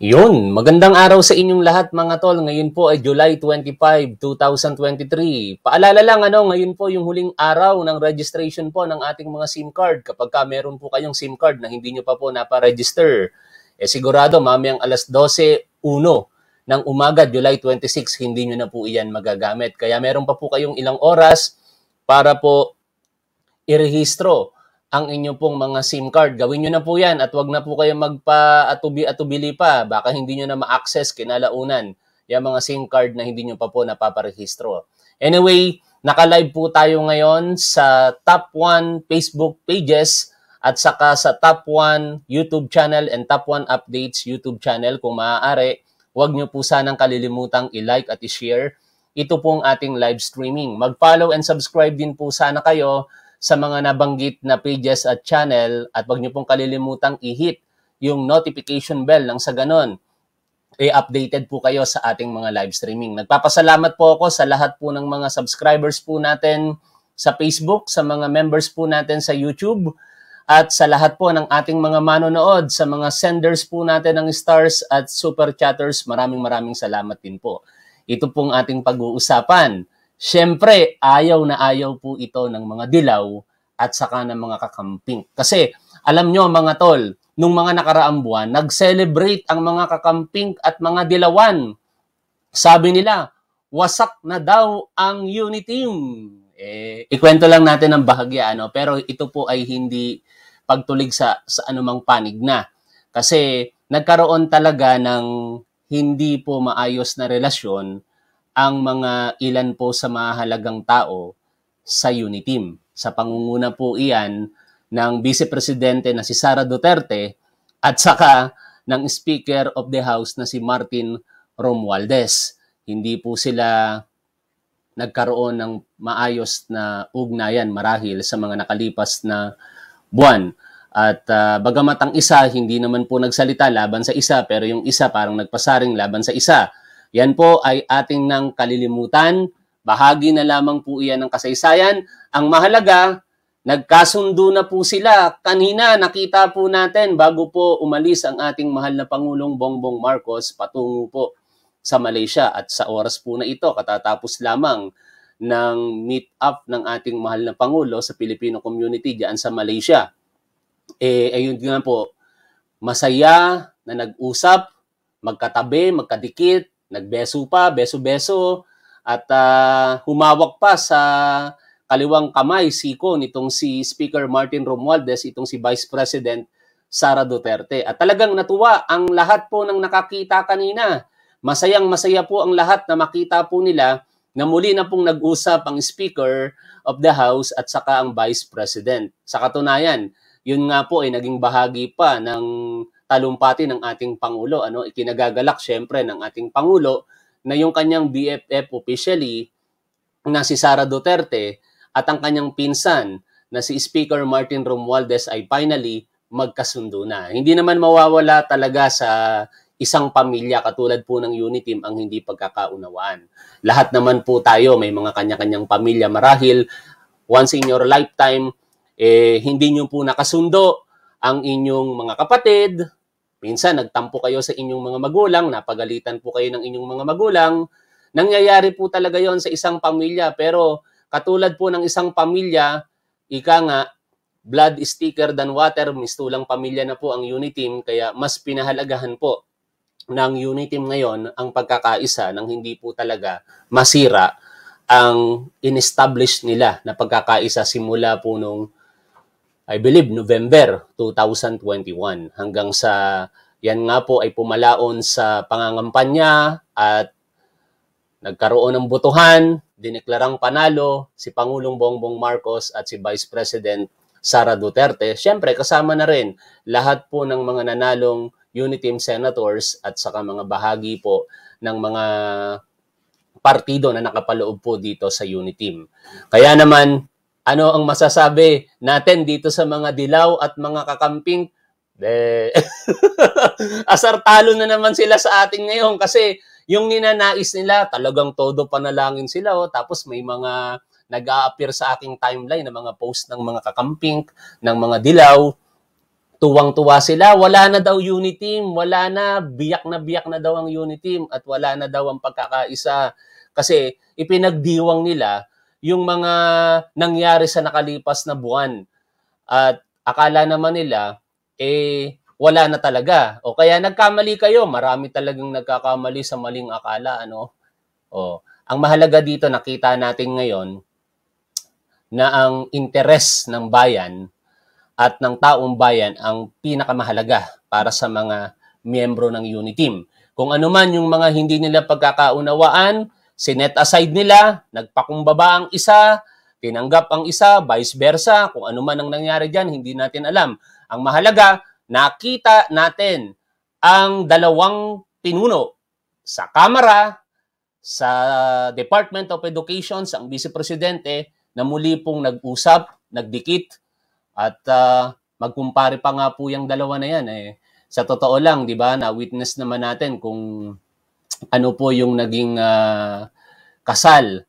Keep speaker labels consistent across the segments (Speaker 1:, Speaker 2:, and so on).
Speaker 1: Yun, magandang araw sa inyong lahat mga tol. Ngayon po ay July 25, 2023. Paalala lang ano, ngayon po yung huling araw ng registration po ng ating mga SIM card. Kapag ka meron po kayong SIM card na hindi nyo pa po napa-register, eh sigurado mamayang alas 12.01 ng umaga, July 26, hindi nyo na po iyan magagamit. Kaya meron pa po kayong ilang oras para po irehistro ang inyo pong mga SIM card. Gawin nyo na po yan at wag na po kayo magpa-atubi-atubili pa. Baka hindi nyo na ma-access kinalaunan yung mga SIM card na hindi nyo pa po napaparehistro. Anyway, naka-live po tayo ngayon sa top 1 Facebook pages at saka sa top 1 YouTube channel and top 1 updates YouTube channel kung maaari. Huwag nyo po sanang kalilimutang i-like at i-share ito pong ating live streaming. Mag-follow and subscribe din po sana kayo sa mga nabanggit na pages at channel at wag niyo pong kalilimutang i-hit yung notification bell nang sa ganon eh updated po kayo sa ating mga live streaming. Nagpapasalamat po ako sa lahat po ng mga subscribers po natin sa Facebook, sa mga members po natin sa YouTube, at sa lahat po ng ating mga manonood, sa mga senders po natin ng stars at super chatters, maraming maraming salamat din po. Ito pong ating pag-uusapan Siyempre, ayaw na ayaw po ito ng mga dilaw at saka ng mga kakamping. Kasi alam nyo mga tol, nung mga nakaraang buwan, nag-celebrate ang mga kakamping at mga dilawan. Sabi nila, wasak na daw ang unity team. Eh, ikwento lang natin ang bahagya, ano? pero ito po ay hindi pagtulig sa, sa anumang panig na. Kasi nagkaroon talaga ng hindi po maayos na relasyon ang mga ilan po sa mahalagang tao sa Uniteam. Sa pangunguna po iyan ng Vice Presidente na si Sara Duterte at saka ng Speaker of the House na si Martin Romualdez. Hindi po sila nagkaroon ng maayos na ugnayan marahil sa mga nakalipas na buwan. At uh, bagamat ang isa hindi naman po nagsalita laban sa isa pero yung isa parang nagpasaring laban sa isa yan po ay ating nang kalilimutan. Bahagi na lamang po iyan ng kasaysayan. Ang mahalaga, nagkasundo na po sila. Kanina nakita po natin bago po umalis ang ating mahal na Pangulong Bongbong Marcos patungo po sa Malaysia at sa oras po na ito, katatapos lamang ng meet up ng ating mahal na Pangulo sa Filipino community diyan sa Malaysia. Eh, ayun nga po, masaya na nag-usap, magkatabi, magkadikit, Nagbeso pa, beso-beso at uh, humawak pa sa kaliwang kamay siko nitong si Speaker Martin Romualdez, itong si Vice President Sara Duterte. At talagang natuwa ang lahat po ng nakakita kanina. Masayang masaya po ang lahat na makita po nila na muli na pong nag-usap ang Speaker of the House at saka ang Vice President. Sa katunayan, yun nga po ay naging bahagi pa ng talumpati ng ating Pangulo. Ano? Ikinagagalak syempre ng ating Pangulo na yung kanyang BFF officially na si Sara Duterte at ang kanyang pinsan na si Speaker Martin Romualdez ay finally magkasundo na. Hindi naman mawawala talaga sa isang pamilya katulad po ng Uniteam ang hindi pagkakaunawaan. Lahat naman po tayo may mga kanya-kanyang pamilya marahil once in your lifetime eh hindi niyo po nakasundo ang inyong mga kapatid, Minsan, nagtampo kayo sa inyong mga magulang, napagalitan po kayo ng inyong mga magulang. Nangyayari po talaga yon sa isang pamilya. Pero katulad po ng isang pamilya, ika nga, blood is thicker than water, mistulang pamilya na po ang Uniteam. Kaya mas pinahalagahan po ng Uniteam ngayon ang pagkakaisa nang hindi po talaga masira ang inestablish nila na pagkakaisa simula po nung I believe, November 2021 hanggang sa yan nga po ay pumalaon sa pangangampanya at nagkaroon ng botohan, dineklarang panalo si Pangulong Bongbong Marcos at si Vice President Sara Duterte. Siyempre, kasama na rin lahat po ng mga nanalong Uniteam Senators at saka mga bahagi po ng mga partido na nakapaloob po dito sa Uniteam. Kaya naman, ano ang masasabi natin dito sa mga dilaw at mga kakamping? De. Asar na naman sila sa atin ngayon kasi yung ninanais nila talagang todo panalangin sila oh. tapos may mga nag appear sa aking timeline ng mga post ng mga kakamping, ng mga dilaw. Tuwang-tuwa sila, wala na daw unity team, wala na, biyak na biyak na daw ang unity team at wala na daw ang pagkakaisa. Kasi ipinagdiwang nila yung mga nangyari sa nakalipas na buwan. At akala naman nila, eh, wala na talaga. O kaya nagkamali kayo, marami talagang nagkakamali sa maling akala. Ano? O, ang mahalaga dito, nakita natin ngayon, na ang interes ng bayan at ng taong bayan ang pinakamahalaga para sa mga miyembro ng unit team. Kung ano man yung mga hindi nila pagkakaunawaan, Sinet aside nila, nagpakumbaba ang isa, tinanggap ang isa, vice versa, kung ano man ang nangyari dyan, hindi natin alam. Ang mahalaga, nakita natin ang dalawang pinuno sa Kamara, sa Department of Education, ang Vice Presidente, na muli pong nag-usap, nagdikit, at uh, magkumpare pa nga po yung dalawa na yan. Eh. Sa totoo lang, di ba, na-witness naman natin kung ano po yung naging uh, kasal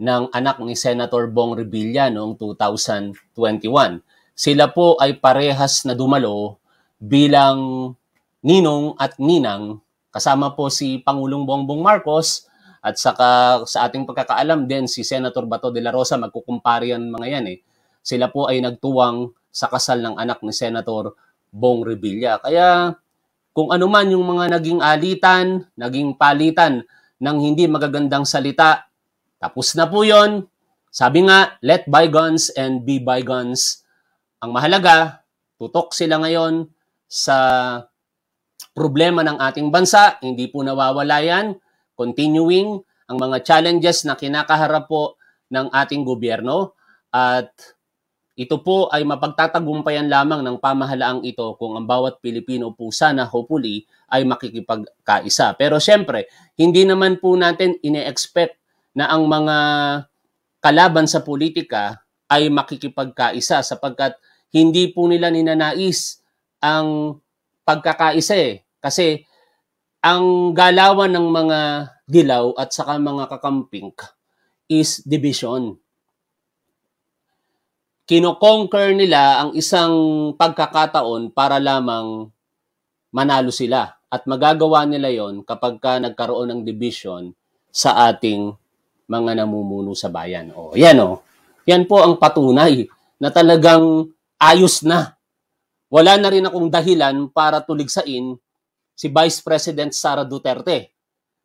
Speaker 1: ng anak ni Senator Bong Revilla noong 2021. Sila po ay parehas na dumalo bilang ninong at ninang kasama po si Pangulong Bongbong Marcos at saka sa ating pagkakaalam din si Senator Bato de la Rosa magkukumpara yan mga yan eh. Sila po ay nagtuwang sa kasal ng anak ni Senator Bong Revilla. Kaya kung anuman yung mga naging alitan, naging palitan ng hindi magagandang salita, tapos na po yon. Sabi nga, let bygones and be bygones. Ang mahalaga, tutok sila ngayon sa problema ng ating bansa, hindi po nawawala yan. Continuing ang mga challenges na kinakaharap po ng ating gobyerno at ito po ay mapagtatagumpayan lamang ng pamahalaang ito kung ang bawat Pilipino po sana hopefully ay makikipagkaisa. Pero siyempre, hindi naman po natin ine-expect na ang mga kalaban sa politika ay makikipagkaisa sapagkat hindi po nila ninanais ang pagkakaisa eh. Kasi ang galawan ng mga dilaw at saka mga kakampink is division kinoconquer nila ang isang pagkakataon para lamang manalo sila. At magagawa nila yon kapag ka nagkaroon ng division sa ating mga namumuno sa bayan. O, yan o. Yan po ang patunay na talagang ayos na. Wala na rin akong dahilan para tuligsain si Vice President Sara Duterte.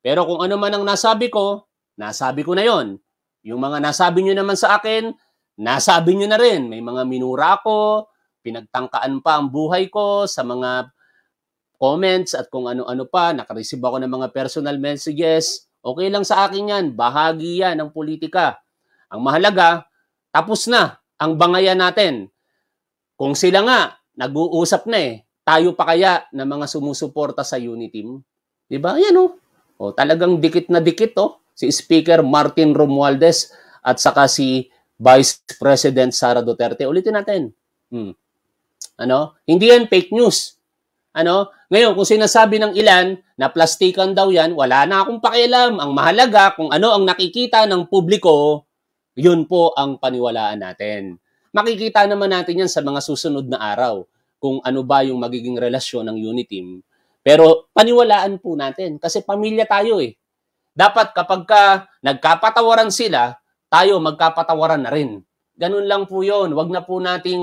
Speaker 1: Pero kung ano man ang nasabi ko, nasabi ko na yon. Yung mga nasabi nyo naman sa akin, Nasabi nyo na rin, may mga minura ko, pinagtangkaan pa ang buhay ko sa mga comments at kung ano-ano pa, nakareceive ako ng mga personal messages. Okay lang sa akin yan, bahagi yan ng politika. Ang mahalaga, tapos na ang bangayan natin. Kung sila nga, nag-uusap na eh, tayo pa kaya ng mga sumusuporta sa Unity Team? Di ba? Yan oh. O, oh, talagang dikit na dikit oh. Si Speaker Martin Romualdez at saka si Vice President Sara Duterte. Ulitin natin. Hmm. Ano? Hindi yan fake news. Ano? Ngayon, kung sinasabi ng ilan na plastikan daw yan, wala na akong pakialam. Ang mahalaga kung ano ang nakikita ng publiko, yun po ang paniwalaan natin. Makikita naman natin yan sa mga susunod na araw kung ano ba yung magiging relasyon ng Uniteam. Pero paniwalaan po natin kasi pamilya tayo eh. Dapat kapag ka nagkapatawaran sila, tayo magkapatawaran na rin. Ganun lang po yon. Huwag na po nating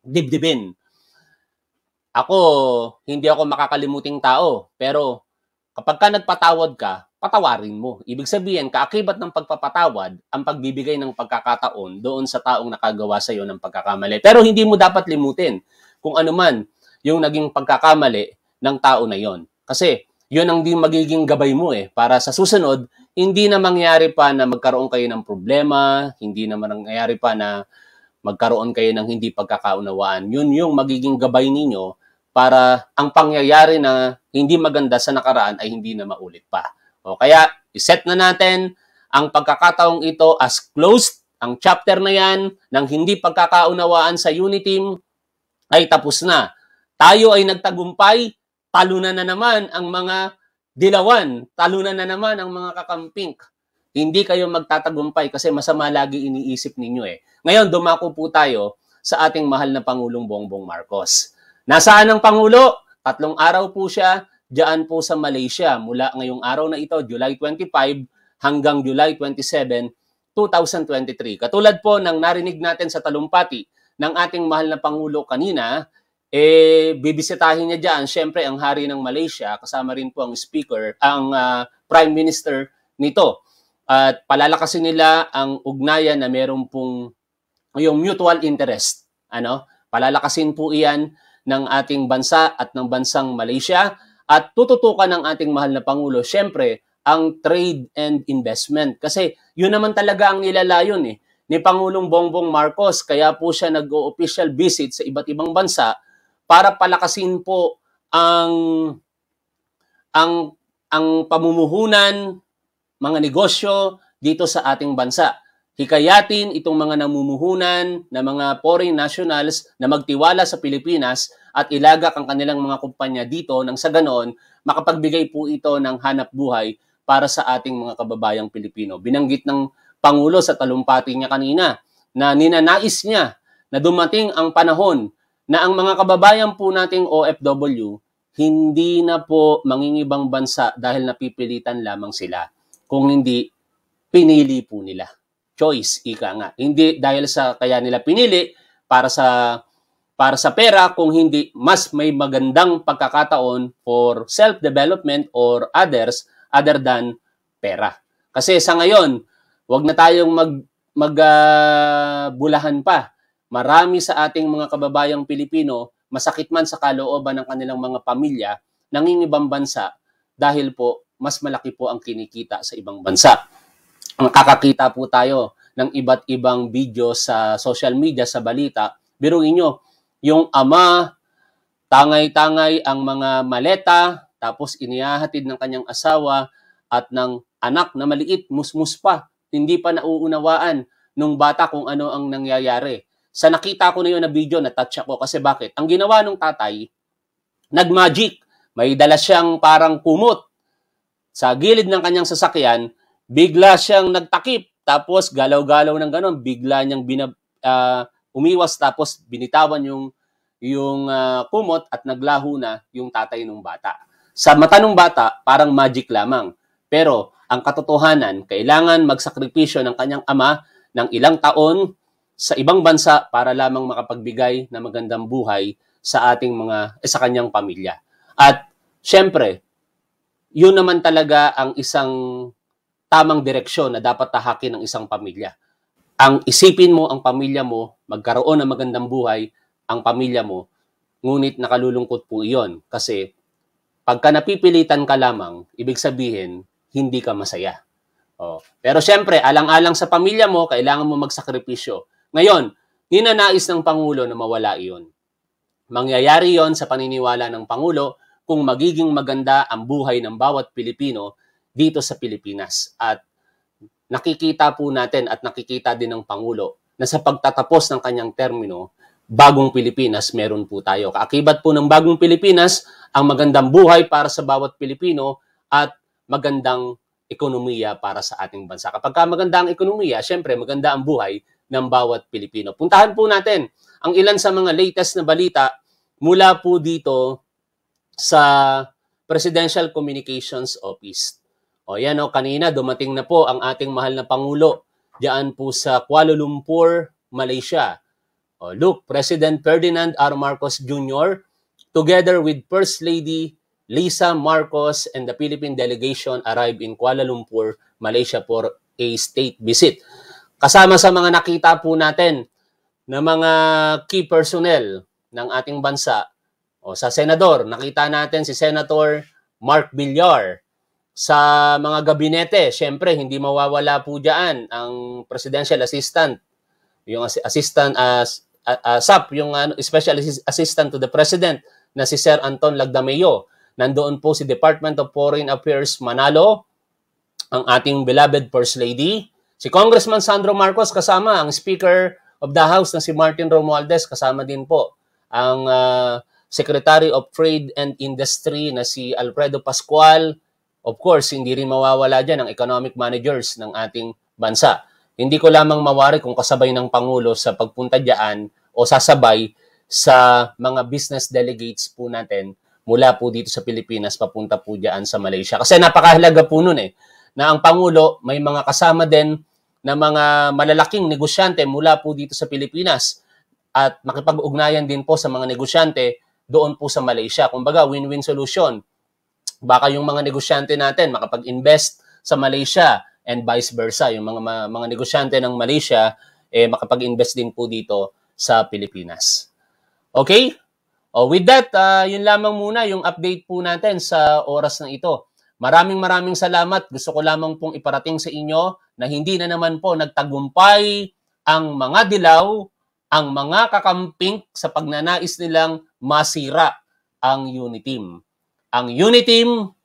Speaker 1: dibdibin. Ako, hindi ako makakalimuting tao. Pero kapag ka nagpatawad ka, patawarin mo. Ibig sabihin, kaakibat ng pagpapatawad ang pagbibigay ng pagkakataon doon sa taong nakagawa sa iyo ng pagkakamali. Pero hindi mo dapat limutin kung ano man yung naging pagkakamali ng tao na yon. Kasi yun ang di magiging gabay mo eh para sa susunod hindi na mangyari pa na magkaroon kayo ng problema, hindi na mangyari pa na magkaroon kayo ng hindi pagkakaunawaan. Yun yung magiging gabay ninyo para ang pangyayari na hindi maganda sa nakaraan ay hindi na maulit pa. O kaya, iset na natin ang pagkakataong ito as closed. Ang chapter na yan ng hindi pagkakaunawaan sa Uniteam ay tapos na. Tayo ay nagtagumpay, talo na na naman ang mga Dilawan, talunan na naman ang mga kakampink. Hindi kayo magtatagumpay kasi masama lagi iniisip ninyo eh. Ngayon, dumako po tayo sa ating mahal na Pangulong Bongbong Marcos. Nasaan ang Pangulo? Tatlong araw po siya diyan po sa Malaysia mula ngayong araw na ito, July 25 hanggang July 27, 2023. Katulad po ng narinig natin sa talumpati ng ating mahal na Pangulo kanina, eh bibisitahin niya diyan syempre ang hari ng Malaysia kasama rin po ang speaker ang uh, prime minister nito at palalakasin nila ang ugnayan na meron pong yung mutual interest ano palalakasin po iyan ng ating bansa at ng bansang Malaysia at tututukan ng ating mahal na pangulo syempre ang trade and investment kasi yun naman talaga ang nilalayon eh ni Pangulong Bongbong Marcos kaya po siya nag official visit sa iba't ibang bansa para palakasin po ang ang ang pamumuhunan, mga negosyo dito sa ating bansa. Hikayatin itong mga namumuhunan na mga foreign nationals na magtiwala sa Pilipinas at ilagak ang kanilang mga kumpanya dito nang sa ganoon makapagbigay po ito ng hanap buhay para sa ating mga kababayang Pilipino. Binanggit ng Pangulo sa talumpati niya kanina na ninanais niya na dumating ang panahon na ang mga kababayan po nating OFW hindi na po mangingibang bansa dahil napipilitan lamang sila. Kung hindi, pinili po nila. Choice, ika nga. Hindi dahil sa kaya nila pinili para sa para sa pera kung hindi mas may magandang pagkakataon for self-development or others other than pera. Kasi sa ngayon, wag na tayong mag magbulahan ah, uh, pa marami sa ating mga kababayang Pilipino, masakit man sa kalooban ng kanilang mga pamilya, nangingibang bansa dahil po mas malaki po ang kinikita sa ibang bansa. Nakakakita po tayo ng iba't ibang video sa social media, sa balita. Biruin nyo, yung ama, tangay-tangay ang mga maleta, tapos inihahatid ng kanyang asawa at ng anak na maliit, musmus pa, hindi pa nauunawaan nung bata kung ano ang nangyayari. Sa nakita ko na yun na video, na-touch ako. Kasi bakit? Ang ginawa nung tatay, nag-magic. May dala siyang parang kumot. Sa gilid ng kanyang sasakyan, bigla siyang nagtakip. Tapos galaw-galaw ng ganon. Bigla niyang binab, uh, umiwas tapos binitawan yung yung uh, kumot at naglaho na yung tatay ng bata. Sa mata ng bata, parang magic lamang. Pero ang katotohanan, kailangan magsakripisyo ng kanyang ama ng ilang taon sa ibang bansa para lamang makapagbigay na magandang buhay sa ating mga eh, sa kanyang pamilya. At syempre, yun naman talaga ang isang tamang direksyon na dapat tahakin ng isang pamilya. Ang isipin mo ang pamilya mo, magkaroon ng magandang buhay ang pamilya mo, ngunit nakalulungkot po iyon kasi pagka napipilitan ka lamang, ibig sabihin, hindi ka masaya. Oh. Pero syempre, alang-alang sa pamilya mo, kailangan mo magsakripisyo. Ngayon, ninanais ng Pangulo na mawala iyon. Mangyayari yon sa paniniwala ng Pangulo kung magiging maganda ang buhay ng bawat Pilipino dito sa Pilipinas. At nakikita po natin at nakikita din ng Pangulo na sa pagtatapos ng kanyang termino, bagong Pilipinas meron po tayo. Kaakibat po ng bagong Pilipinas ang magandang buhay para sa bawat Pilipino at magandang ekonomiya para sa ating bansa. Kapag maganda ang ekonomiya, syempre maganda ang buhay ng bawat Pilipino. Puntahan po natin ang ilan sa mga latest na balita mula po dito sa Presidential Communications Office. O yan o, kanina dumating na po ang ating mahal na Pangulo diyan po sa Kuala Lumpur, Malaysia. O, look, President Ferdinand R. Marcos Jr. together with First Lady Lisa Marcos and the Philippine delegation arrived in Kuala Lumpur, Malaysia for a state visit. Kasama sa mga nakita po natin na mga key personnel ng ating bansa, o sa senador, nakita natin si Senator Mark Villar. Sa mga gabinete, syempre hindi mawawala po diyan ang presidential assistant, yung assistant as uh, uh, SAP, yung uh, special assistant to the president na si Sir Anton Lagdameo. Nandoon po si Department of Foreign Affairs Manalo, ang ating beloved First Lady, Si Congressman Sandro Marcos kasama ang Speaker of the House na si Martin Romualdez kasama din po ang uh, Secretary of Trade and Industry na si Alfredo Pascual. Of course, hindi rin mawawala dyan ang economic managers ng ating bansa. Hindi ko lamang mawari kung kasabay ng Pangulo sa pagpunta dyan o sasabay sa mga business delegates po natin mula po dito sa Pilipinas papunta po dyan sa Malaysia. Kasi napakahalaga po nun eh, na ang Pangulo may mga kasama din ng mga malalaking negosyante mula po dito sa Pilipinas at makipag-ugnayan din po sa mga negosyante doon po sa Malaysia. Kumbaga, win-win solution. Baka yung mga negosyante natin makapag-invest sa Malaysia and vice versa. Yung mga, mga, mga negosyante ng Malaysia eh, makapag-invest din po dito sa Pilipinas. Okay? Oh, with that, uh, yun lamang muna yung update po natin sa oras na ito. Maraming maraming salamat. Gusto ko lamang pong iparating sa inyo na hindi na naman po nagtagumpay ang mga dilaw, ang mga kakamping sa pagnanais nilang masira ang Uniteam. Ang Uniteam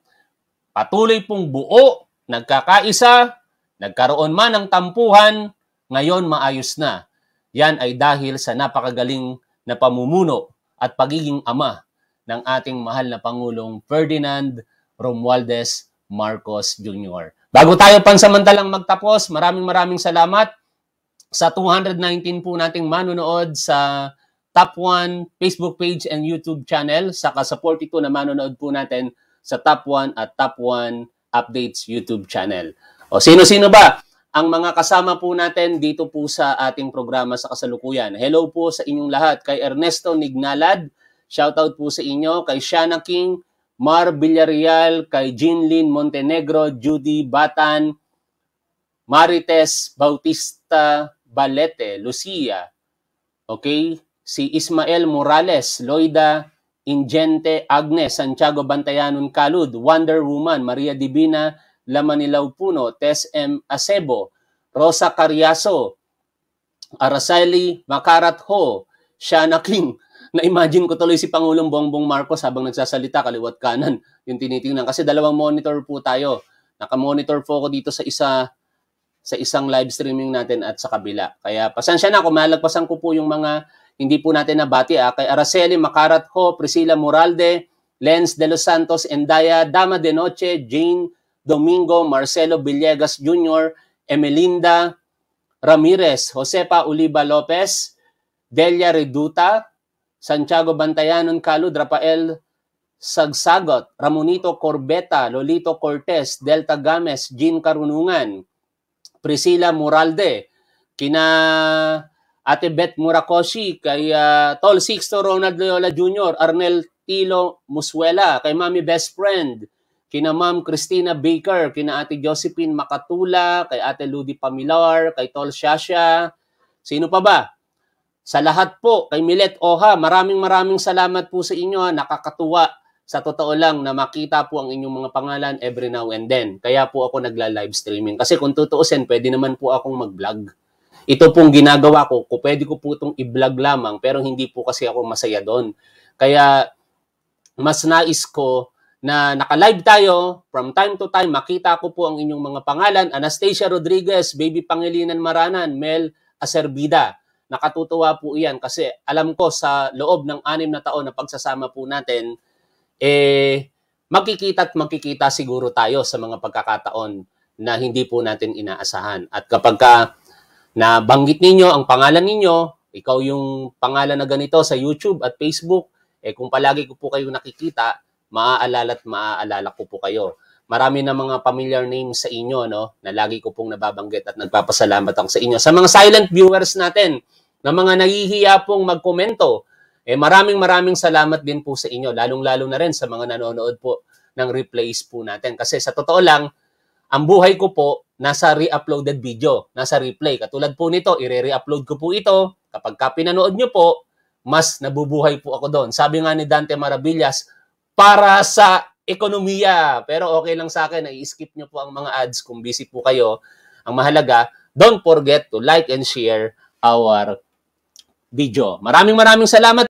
Speaker 1: patuloy pong buo, nagkakaisa, nagkaroon man ng tampuhan, ngayon maayos na. Yan ay dahil sa napakagaling na pamumuno at pagiging ama ng ating mahal na Pangulong Ferdinand Romualdez Marcos Jr. Bago tayo pansamantalang magtapos, maraming maraming salamat sa 219 po nating manonood sa Top 1 Facebook page and YouTube channel, saka sa 42 na manonood po natin sa Top 1 at Top 1 Updates YouTube channel. O sino-sino ba ang mga kasama po natin dito po sa ating programa sa kasalukuyan? Hello po sa inyong lahat. Kay Ernesto Nignalad, shoutout po sa inyo. Kay Shana King, Mar Villarreal, kay Jeanlin Montenegro, Judy Batan, Marites Bautista Balete, Lucia, okay? Si Ismael Morales, Loida Ingente Agnes, Santiago Bantayanon Kalud, Wonder Woman, Maria Divina Lamanilaw Puno, Tess M. Acebo, Rosa Carriaso, Araceli Makarat Ho, Shana King, na-imagine ko tuloy si Pangulong Bongbong Marcos habang nagsasalita kaliwat kanan yung tinitingnan. Kasi dalawang monitor po tayo. Nakamonitor po ako dito sa isa sa isang live streaming natin at sa kabila. Kaya pasensya na kung malagpasan ko po yung mga hindi po natin nabati. Ah. Kay Araceli Macarat ko, Priscilla Moralde, Lens De Los Santos, Endaya, Dama De Noche, Jane Domingo, Marcelo Villegas Jr., Emelinda Ramirez, Josepa Uliba Lopez, Delia Reduta, Santiago Bantayanon Calud, Rafael Sagsagot, Ramonito Corbeta, Lolito Cortez, Delta Games, Jean Karunungan, Priscilla Muralde, kina Ate Beth Murakoshi, kay uh, ah, Tol Sixto Ronald Loyola Jr., Arnel Tilo Muswela, kay Mami Best Friend, kina Ma'am Christina Baker, kina Ate Josephine Makatula, kay Ate Ludi Pamilar, kay Tol Shasha, sino pa ba? Sa lahat po, kay Milet Oha, maraming maraming salamat po sa inyo. Nakakatuwa sa totoo lang na makita po ang inyong mga pangalan every now and then. Kaya po ako nagla-live streaming. Kasi kung tutuusin, pwede naman po akong mag-vlog. Ito pong ginagawa ko, kung pwede ko po itong i-vlog lamang, pero hindi po kasi ako masaya doon. Kaya mas nais ko na naka-live tayo from time to time. Makita ko po ang inyong mga pangalan. Anastasia Rodriguez, Baby Pangilinan Maranan, Mel Aserbida. Nakatutuwa po iyan kasi alam ko sa loob ng anim na taon na pagsasama po natin, eh, magkikita at magkikita siguro tayo sa mga pagkakataon na hindi po natin inaasahan. At kapag ka nabanggit ninyo ang pangalan ninyo, ikaw yung pangalan na ganito sa YouTube at Facebook, eh kung palagi ko po kayo nakikita, maaalala at maaalala ko po kayo marami na mga familiar names sa inyo no na lagi ko pong nababanggit at nagpapasalamat ako sa inyo. Sa mga silent viewers natin, na mga nahihiya pong magkomento, eh maraming maraming salamat din po sa inyo, lalong-lalo na rin sa mga nanonood po ng replays po natin. Kasi sa totoo lang, ang buhay ko po nasa re-uploaded video, nasa replay. Katulad po nito, i-re-upload ko po ito. Kapag ka pinanood nyo po, mas nabubuhay po ako doon. Sabi nga ni Dante Maravillas, para sa ekonomiya. Pero okay lang sa akin, i-skip nyo po ang mga ads kung busy po kayo. Ang mahalaga, don't forget to like and share our video. Maraming maraming salamat.